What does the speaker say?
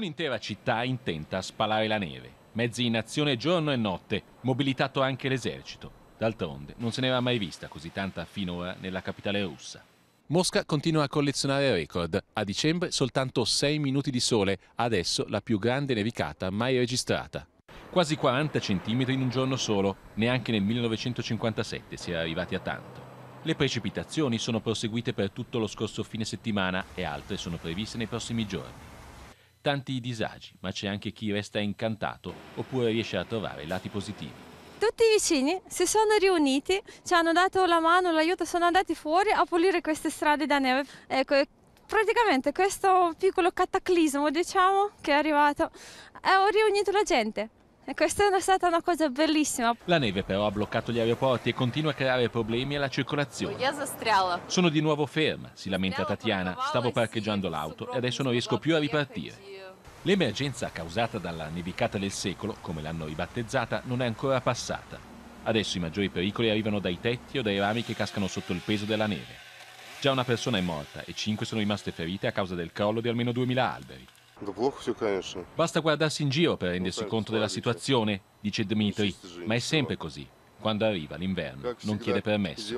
Un'intera città intenta a spalare la neve, mezzi in azione giorno e notte, mobilitato anche l'esercito. D'altronde non se n'era mai vista così tanta finora nella capitale russa. Mosca continua a collezionare record. A dicembre soltanto 6 minuti di sole, adesso la più grande nevicata mai registrata. Quasi 40 cm in un giorno solo, neanche nel 1957 si era arrivati a tanto. Le precipitazioni sono proseguite per tutto lo scorso fine settimana e altre sono previste nei prossimi giorni tanti disagi, ma c'è anche chi resta incantato oppure riesce a trovare i lati positivi. Tutti i vicini si sono riuniti, ci hanno dato la mano, l'aiuto, sono andati fuori a pulire queste strade da neve. Ecco, praticamente questo piccolo cataclismo, diciamo, che è arrivato, ha riunito la gente. E questa è stata una cosa bellissima. La neve però ha bloccato gli aeroporti e continua a creare problemi alla circolazione. Sono di nuovo ferma, si lamenta Tatiana. Stavo parcheggiando l'auto e adesso non riesco più a ripartire. L'emergenza causata dalla nevicata del secolo, come l'hanno ribattezzata, non è ancora passata. Adesso i maggiori pericoli arrivano dai tetti o dai rami che cascano sotto il peso della neve. Già una persona è morta e cinque sono rimaste ferite a causa del crollo di almeno 2000 alberi. Basta guardarsi in giro per rendersi conto della situazione, dice Dmitry, ma è sempre così. Quando arriva l'inverno non chiede permesso.